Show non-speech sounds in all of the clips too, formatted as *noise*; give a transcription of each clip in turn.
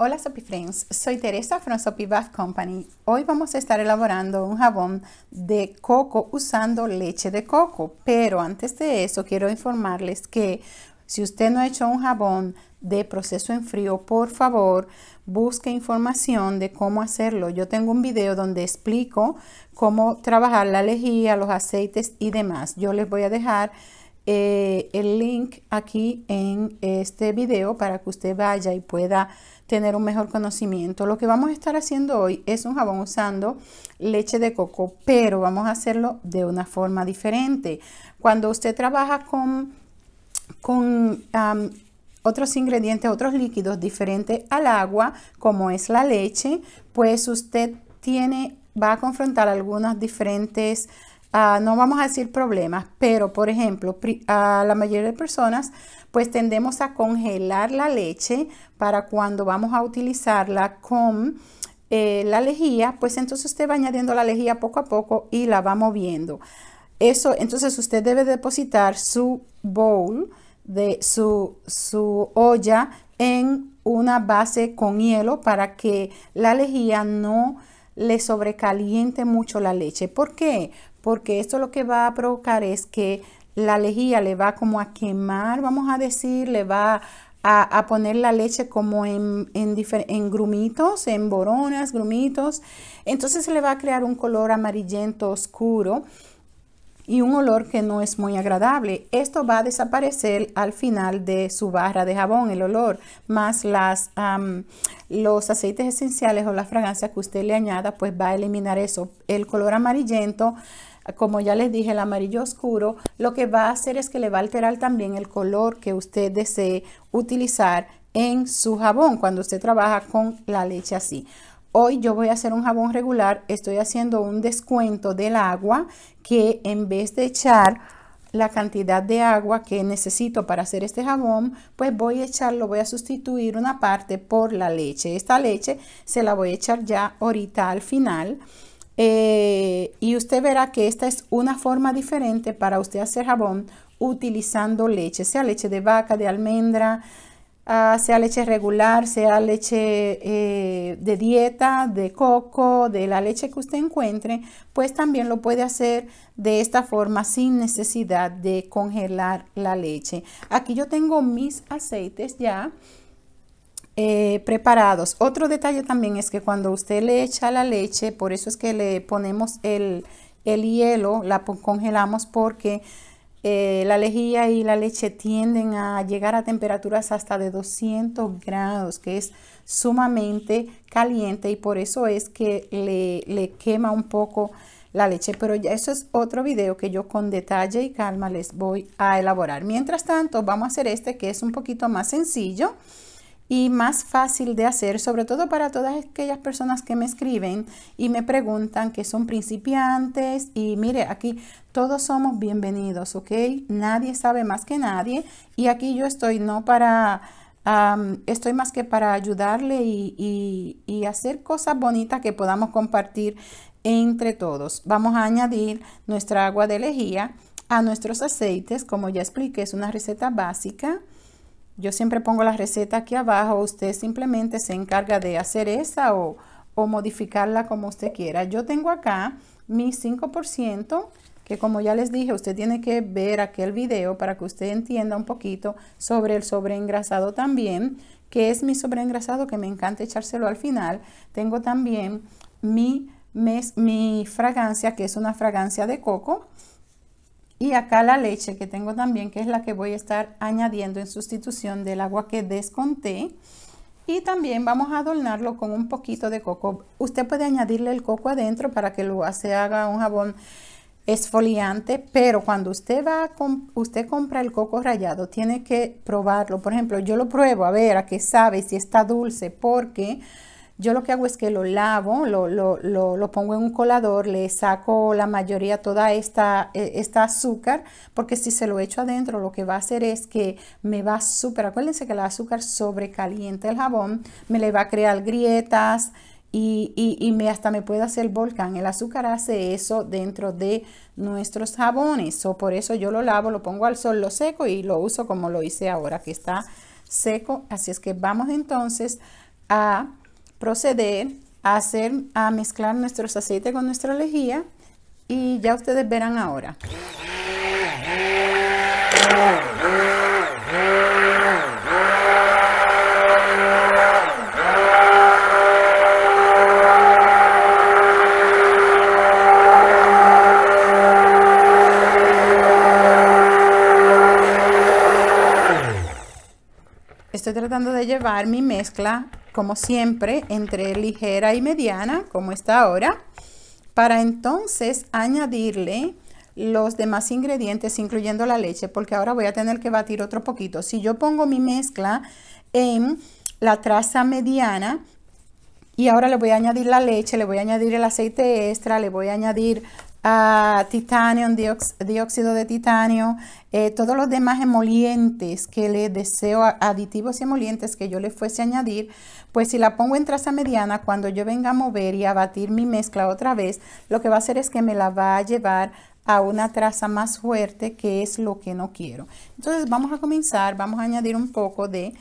Hola Soapy Friends, soy Teresa from Soapy Bath Company. Hoy vamos a estar elaborando un jabón de coco usando leche de coco, pero antes de eso quiero informarles que si usted no ha hecho un jabón de proceso en frío, por favor, busque información de cómo hacerlo. Yo tengo un video donde explico cómo trabajar la lejía, los aceites y demás. Yo les voy a dejar eh, el link aquí en este video para que usted vaya y pueda tener un mejor conocimiento. Lo que vamos a estar haciendo hoy es un jabón usando leche de coco, pero vamos a hacerlo de una forma diferente. Cuando usted trabaja con, con otros ingredientes, otros líquidos diferentes al agua, como es la leche, pues usted tiene va a confrontar algunas diferentes Ah, no vamos a decir problemas, pero por ejemplo, a la mayoría de personas pues tendemos a congelar la leche para cuando vamos a utilizarla con eh, la lejía, pues entonces usted va añadiendo la lejía poco a poco y la va moviendo. Eso, entonces usted debe depositar su bowl de su, su olla en una base con hielo para que la lejía no le sobrecaliente mucho la leche. ¿Por qué? porque esto lo que va a provocar es que la lejía le va como a quemar, vamos a decir, le va a, poner la leche como en, grumitos, en boronas, grumitos. Entonces se le va a crear un color amarillento oscuro y un olor que no es muy agradable. Esto va a desaparecer al final de su barra de jabón, el olor, más las, los aceites esenciales o las fragancias que usted le añada, pues va a eliminar eso. El color amarillento como ya les dije, el amarillo oscuro, lo que va a hacer es que le va a alterar también el color que usted desee utilizar en su jabón cuando usted trabaja con la leche así. Hoy yo voy a hacer un jabón regular, estoy haciendo un descuento del agua que en vez de echar la cantidad de agua que necesito para hacer este jabón, pues voy a echarlo, voy a sustituir una parte por la leche. Esta leche se la voy a echar ya ahorita al final eh, y usted verá que esta es una forma diferente para usted hacer jabón utilizando leche, sea leche de vaca, de almendra, ah, sea leche regular, sea leche eh, de dieta, de coco, de la leche que usted encuentre, pues también lo puede hacer de esta forma sin necesidad de congelar la leche. Aquí yo tengo mis aceites ya. Eh, preparados. Otro detalle también es que cuando usted le echa la leche, por eso es que le ponemos el, hielo, la congelamos porque eh, la lejía y la leche tienden a llegar a temperaturas hasta de 200 grados, que es sumamente caliente y por eso es que le, le quema un poco la leche, pero ya eso es otro video que yo con detalle y calma les voy a elaborar. Mientras tanto, vamos a hacer este que es un poquito más sencillo y más fácil de hacer, sobre todo para todas aquellas personas que me escriben y me preguntan que son principiantes y mire, aquí todos somos bienvenidos, ¿ok? Nadie sabe más que nadie y aquí yo estoy no para... estoy más que para ayudarle y, y hacer cosas bonitas que podamos compartir entre todos. Vamos a añadir nuestra agua de lejía a nuestros aceites, como ya expliqué, es una receta básica. Yo siempre pongo la receta aquí abajo, usted simplemente se encarga de hacer esa o, modificarla como usted quiera. Yo tengo acá mi 5%, que como ya les dije, usted tiene que ver aquel video para que usted entienda un poquito sobre el sobreengrasado también, que es mi sobreengrasado que me encanta echárselo al final. Tengo también mi, mi fragancia, que es una fragancia de coco, y acá la leche que tengo también, que es la que voy a estar añadiendo en sustitución del agua que desconté. Y también vamos a adornarlo con un poquito de coco. Usted puede añadirle el coco adentro para que lo se haga un jabón esfoliante, pero cuando usted va, usted compra el coco rallado, tiene que probarlo. Por ejemplo, yo lo pruebo a ver a qué sabe, si está dulce, porque yo lo que hago es que lo lavo, lo, pongo en un colador, le saco la mayoría, toda e, esta, azúcar, porque si se lo echo adentro, lo que va a hacer es que me va súper, acuérdense que el azúcar sobrecalienta el jabón, me le va a crear grietas, y, me, hasta me puede hacer volcán. El azúcar hace eso dentro de nuestros jabones. o por eso yo lo lavo, lo pongo al sol, lo seco y lo uso como lo hice ahora que está seco. Así es que vamos entonces a proceder a, hacer, a mezclar nuestros aceites con nuestra lejía y ya ustedes verán ahora. Estoy tratando de llevar mi mezcla como siempre, entre ligera y mediana, como está ahora, para entonces añadirle los demás ingredientes, incluyendo la leche, porque ahora voy a tener que batir otro poquito. Si yo pongo mi mezcla en la traza mediana, y ahora le voy a añadir la leche, le voy a añadir el aceite extra, le voy a añadir titanio, dióxido de titanio, eh, todos los demás emolientes que le deseo, aditivos y emolientes que yo le fuese a añadir, pues si la pongo en traza mediana, cuando yo venga a mover y a batir mi mezcla otra vez, lo que va a hacer es que me la va a llevar a una traza más fuerte, que es lo que no quiero. Entonces vamos a comenzar, vamos a añadir un poco de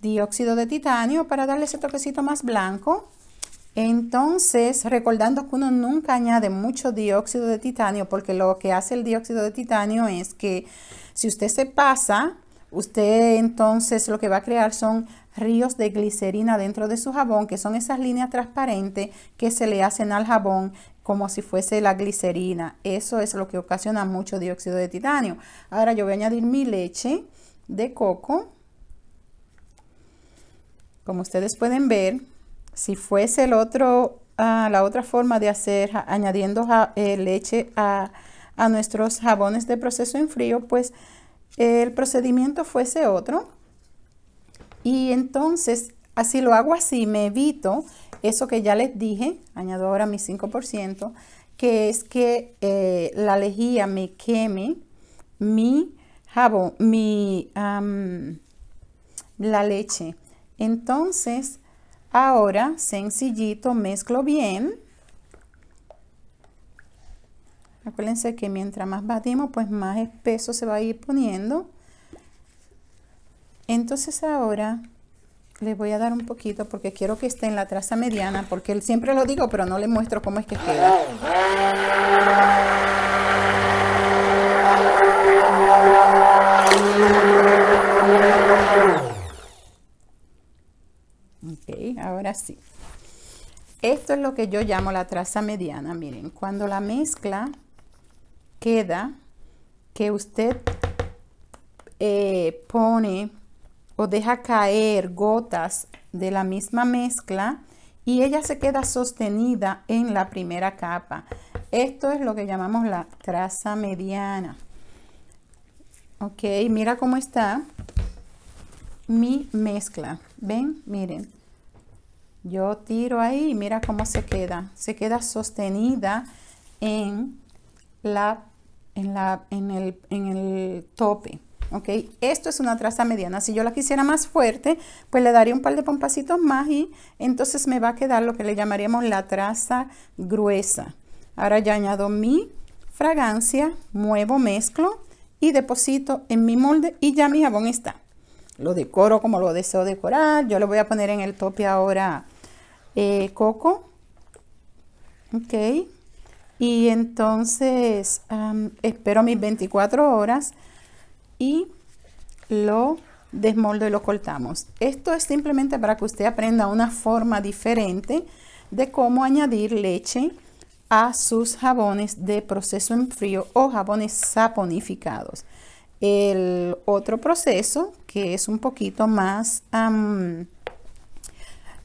dióxido de titanio para darle ese toquecito más blanco. Entonces, recordando que uno nunca añade mucho dióxido de titanio, porque lo que hace el dióxido de titanio es que si usted se pasa, usted entonces lo que va a crear son ríos de glicerina dentro de su jabón, que son esas líneas transparentes que se le hacen al jabón como si fuese la glicerina. Eso es lo que ocasiona mucho dióxido de titanio. Ahora yo voy a añadir mi leche de coco. Como ustedes pueden ver, si fuese el otro, ah, la otra forma de hacer, añadiendo eh, leche a, nuestros jabones de proceso en frío, pues el procedimiento fuese otro. Y entonces, así lo hago así, me evito eso que ya les dije, añado ahora mi 5%, que es que eh, la lejía me queme mi jabón, mi, la leche. Entonces, Ahora, sencillito, mezclo bien. Acuérdense que mientras más batimos, pues más espeso se va a ir poniendo. Entonces ahora le voy a dar un poquito porque quiero que esté en la traza mediana, porque siempre lo digo, pero no le muestro cómo es que queda. así. Esto es lo que yo llamo la traza mediana. Miren, cuando la mezcla queda que usted eh, pone o deja caer gotas de la misma mezcla y ella se queda sostenida en la primera capa. Esto es lo que llamamos la traza mediana. Ok, mira cómo está mi mezcla. ¿Ven? Miren. Yo tiro ahí y mira cómo se queda. Se queda sostenida en, la, en, la, en, el, en el tope. ¿ok? Esto es una traza mediana. Si yo la quisiera más fuerte, pues le daría un par de pompacitos más y entonces me va a quedar lo que le llamaríamos la traza gruesa. Ahora ya añado mi fragancia, muevo, mezclo y deposito en mi molde y ya mi jabón está. Lo decoro como lo deseo decorar. Yo le voy a poner en el tope ahora eh, coco. Ok. Y entonces espero mis 24 horas y lo desmoldo y lo cortamos. Esto es simplemente para que usted aprenda una forma diferente de cómo añadir leche a sus jabones de proceso en frío o jabones saponificados. El otro proceso que es un poquito más...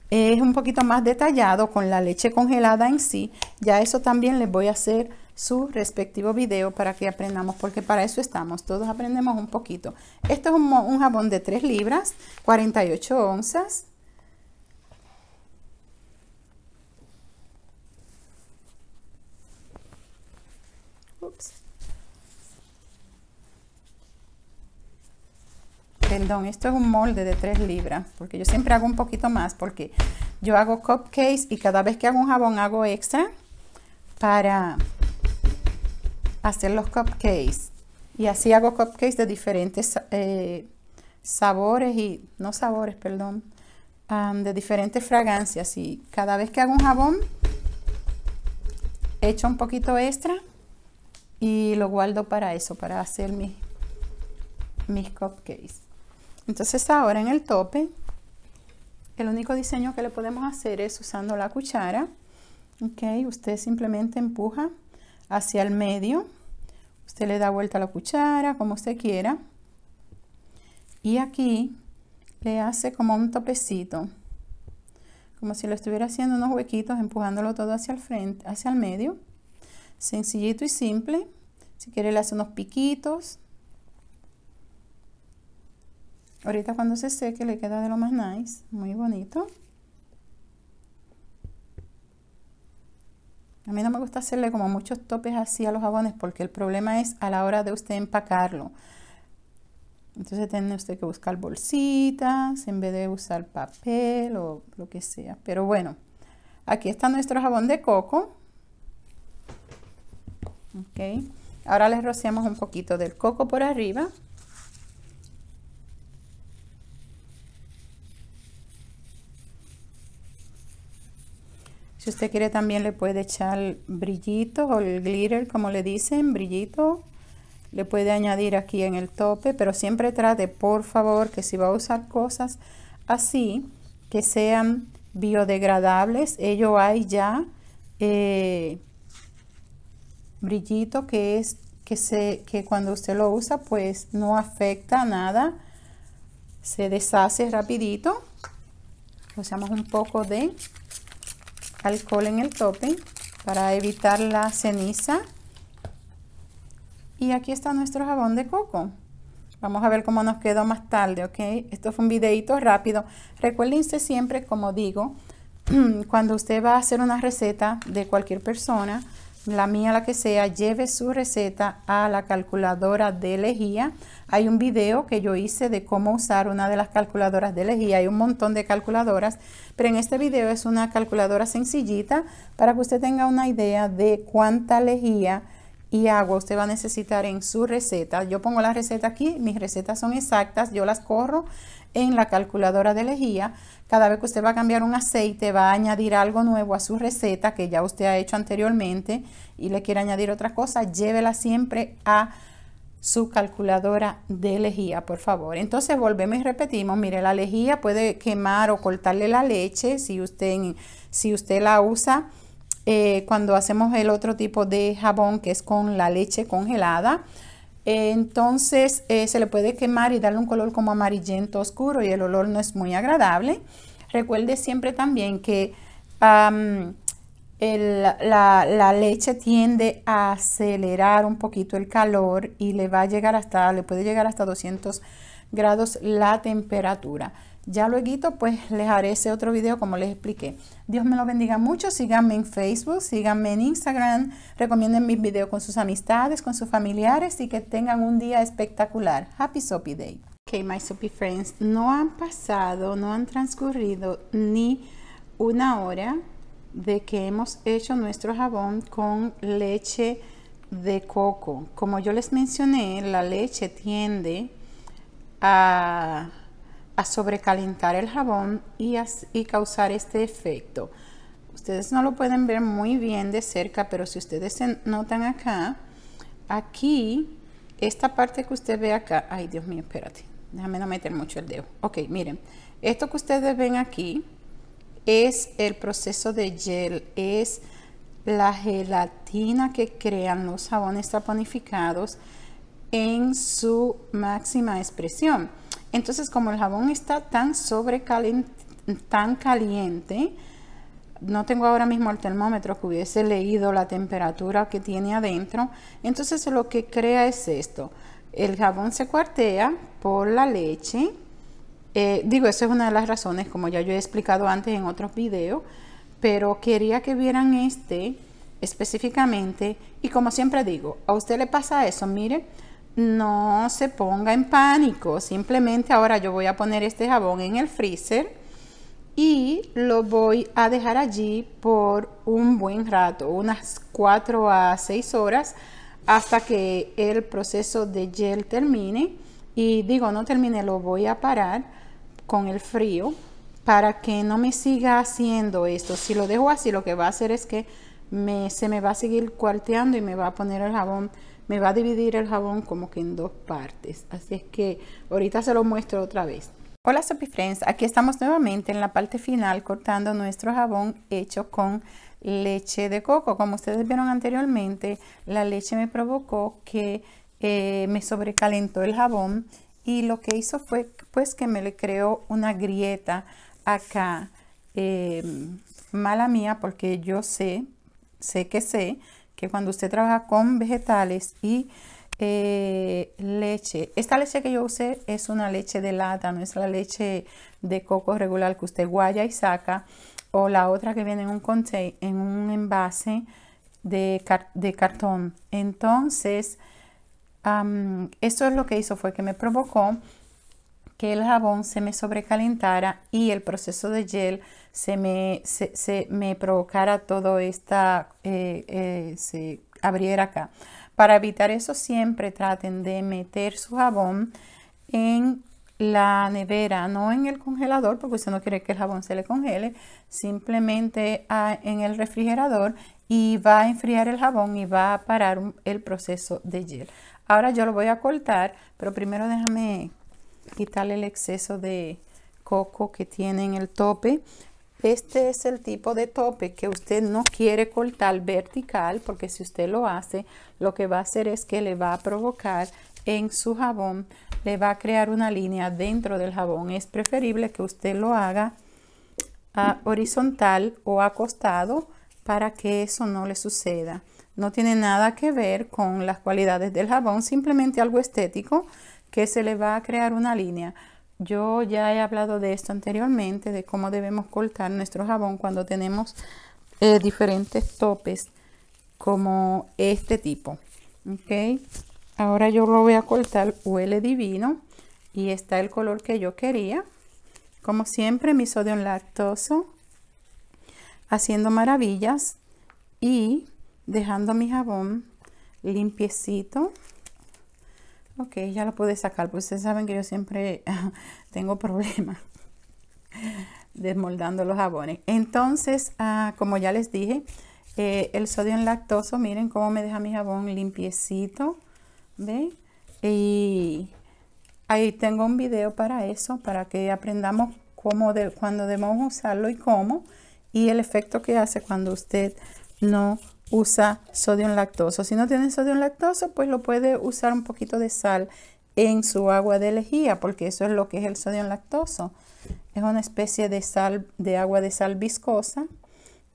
es un poquito más detallado con la leche congelada en sí. Ya eso también les voy a hacer su respectivo video para que aprendamos, porque para eso estamos, todos aprendemos un poquito. Esto es un, un jabón de 3 libras, 48 onzas. perdón, esto es un molde de 3 libras, porque yo siempre hago un poquito más, porque yo hago cupcakes y cada vez que hago un jabón hago extra para hacer los cupcakes. Y así hago cupcakes de diferentes eh, sabores y, no sabores, perdón, de diferentes fragancias. Y cada vez que hago un jabón, echo un poquito extra y lo guardo para eso, para hacer mis, mis cupcakes. Entonces ahora en el tope, el único diseño que le podemos hacer es usando la cuchara. Okay, usted simplemente empuja hacia el medio. Usted le da vuelta a la cuchara, como usted quiera. Y aquí le hace como un topecito. Como si lo estuviera haciendo unos huequitos, empujándolo todo hacia el frente, hacia el medio. Sencillito y simple. Si quiere le hace unos piquitos. Ahorita cuando se seque le queda de lo más nice, muy bonito. A mí no me gusta hacerle como muchos topes así a los jabones porque el problema es a la hora de usted empacarlo. Entonces tiene usted que buscar bolsitas en vez de usar papel o lo que sea. Pero bueno, aquí está nuestro jabón de coco. Okay. Ahora les rociamos un poquito del coco por arriba. Si usted quiere también le puede echar brillitos o el glitter, como le dicen, brillito. Le puede añadir aquí en el tope, pero siempre trate, por favor, que si va a usar cosas así, que sean biodegradables. Ello hay ya eh, brillito que es que, se, que cuando usted lo usa pues no afecta nada se deshace rapidito usamos un poco de alcohol en el tope para evitar la ceniza. Y aquí está nuestro jabón de coco. Vamos a ver cómo nos quedó más tarde, ¿ok? Esto fue un videito rápido. Recuérdense siempre, como digo, *clears throat* cuando usted va a hacer una receta de cualquier persona, la mía la que sea, lleve su receta a la calculadora de lejía. Hay un video que yo hice de cómo usar una de las calculadoras de lejía. Hay un montón de calculadoras, pero en este video es una calculadora sencillita para que usted tenga una idea de cuánta lejía y agua usted va a necesitar en su receta. Yo pongo la receta aquí, mis recetas son exactas, yo las corro en la calculadora de lejía. Cada vez que usted va a cambiar un aceite, va a añadir algo nuevo a su receta que ya usted ha hecho anteriormente y le quiere añadir otra cosa, llévela siempre a su calculadora de lejía, por favor. Entonces volvemos y repetimos, mire, la lejía puede quemar o cortarle la leche si usted, si usted la usa eh, cuando hacemos el otro tipo de jabón que es con la leche congelada entonces eh, se le puede quemar y darle un color como amarillento oscuro y el olor no es muy agradable. Recuerde siempre también que la, la, leche tiende a acelerar un poquito el calor y le va a llegar hasta, le puede llegar hasta 200 grados la temperatura. Ya luego pues les haré ese otro video como les expliqué. Dios me lo bendiga mucho. Síganme en Facebook, síganme en Instagram. Recomienden mis videos con sus amistades, con sus familiares y que tengan un día espectacular. Happy Soapy Day. Ok, my Soapy friends, no han pasado, no han transcurrido ni una hora de que hemos hecho nuestro jabón con leche de coco. Como yo les mencioné, la leche tiende a a sobrecalentar el jabón y, y causar este efecto. Ustedes no lo pueden ver muy bien de cerca, pero si ustedes se notan acá, aquí, esta parte que usted ve acá, ay Dios mío, espérate, déjame no meter mucho el dedo. Ok, miren, esto que ustedes ven aquí es el proceso de gel, es la gelatina que crean los jabones saponificados en su máxima expresión. Entonces, como el jabón está tan sobrecaliente, tan caliente, no tengo ahora mismo el termómetro que hubiese leído la temperatura que tiene adentro, entonces lo que crea es esto. El jabón se cuartea por la leche. Eh, digo, eso es una de las razones, como ya yo he explicado antes en otros videos, pero quería que vieran este específicamente. Y como siempre digo, a usted le pasa eso, mire, no se ponga en pánico, simplemente ahora yo voy a poner este jabón en el freezer y lo voy a dejar allí por un buen rato, unas 4 a 6 horas hasta que el proceso de gel termine y digo no termine, lo voy a parar con el frío para que no me siga haciendo esto. Si lo dejo así, lo que va a hacer es que me, se me va a seguir cuarteando y me va a poner el jabón me va a dividir el jabón como que en dos partes. Así es que ahorita se lo muestro otra vez. Hola Supi Friends, aquí estamos nuevamente en la parte final cortando nuestro jabón hecho con leche de coco. Como ustedes vieron anteriormente, la leche me provocó que eh, me sobrecalentó el jabón y lo que hizo fue pues que me le creó una grieta acá. Eh, mala mía porque yo sé, sé que sé que cuando usted trabaja con vegetales y eh, leche, esta leche que yo usé es una leche de lata, no es la leche de coco regular que usted guaya y saca, o la otra que viene en un, container en un envase de, cartón. Entonces, esto eso es lo que hizo, fue que me provocó que el jabón se me sobrecalentara y el proceso de gel se me, me provocara todo esta, eh, eh, se abriera acá. Para evitar eso siempre traten de meter su jabón en la nevera, no en el congelador, porque usted no quiere que el jabón se le congele, simplemente ah, en el refrigerador y va a enfriar el jabón y va a parar el proceso de gel. Ahora yo lo voy a cortar, pero primero déjame quitarle el exceso de coco que tiene en el tope. Este es el tipo de tope que usted no quiere cortar vertical porque si usted lo hace, lo que va a hacer es que le va a provocar en su jabón, le va a crear una línea dentro del jabón. Es preferible que usted lo haga horizontal o acostado para que eso no le suceda. No tiene nada que ver con las cualidades del jabón, simplemente algo estético que se le va a crear una línea. Yo ya he hablado de esto anteriormente, de cómo debemos cortar nuestro jabón cuando tenemos eh, diferentes topes como este tipo. Ok, ahora yo lo voy a cortar, huele divino y está el color que yo quería. Como siempre, mi sodio lactoso haciendo maravillas y dejando mi jabón limpiecito. Ok, ya lo pude sacar. Pues ustedes saben que yo siempre *laughs* tengo problemas *laughs* desmoldando los jabones. Entonces, ah, como ya les dije, eh, el sodio en lactoso, miren cómo me deja mi jabón limpiecito. ¿ven? Y ahí tengo un video para eso, para que aprendamos cómo de, cuando debemos usarlo y cómo. Y el efecto que hace cuando usted no usa sodio lactoso. Si no tiene sodio lactoso, pues lo puede usar un poquito de sal en su agua de lejía, porque eso es lo que es el sodio lactoso. Es una especie de sal, de agua de sal viscosa,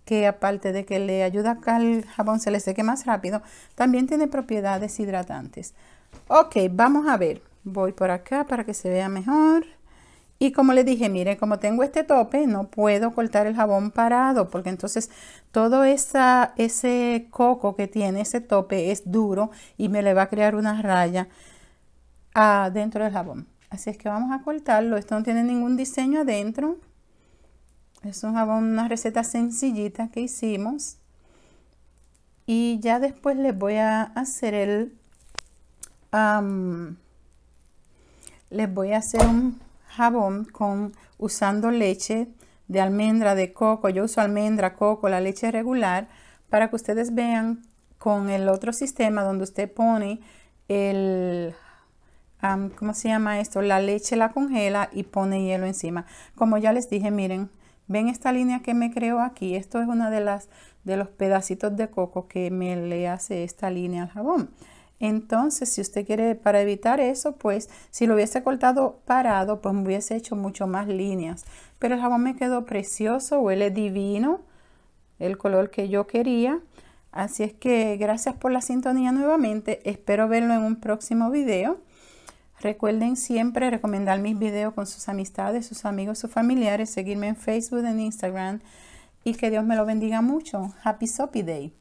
que aparte de que le ayuda a que el jabón se le seque más rápido, también tiene propiedades hidratantes. Ok, vamos a ver. Voy por acá para que se vea mejor. Y como les dije, miren, como tengo este tope, no puedo cortar el jabón parado porque entonces todo esa, ese coco que tiene ese tope es duro y me le va a crear una raya dentro del jabón. Así es que vamos a cortarlo. Esto no tiene ningún diseño adentro. Es un jabón, una receta sencillita que hicimos. Y ya después les voy a hacer el... les voy a hacer un jabón con, usando leche de almendra, de coco. Yo uso almendra, coco, la leche regular, para que ustedes vean con el otro sistema donde usted pone el, um, ¿cómo se llama esto? La leche la congela y pone hielo encima. Como ya les dije, miren, ven esta línea que me creo aquí. Esto es una de las de los pedacitos de coco que me le hace esta línea al jabón. Entonces, si usted quiere, para evitar eso, pues si lo hubiese cortado parado, pues me hubiese hecho mucho más líneas. Pero el jabón me quedó precioso, huele divino, el color que yo quería. Así es que gracias por la sintonía nuevamente. Espero verlo en un próximo video. Recuerden siempre recomendar mis videos con sus amistades, sus amigos, sus familiares, seguirme en Facebook, en Instagram y que Dios me lo bendiga mucho. Happy Soppy Day.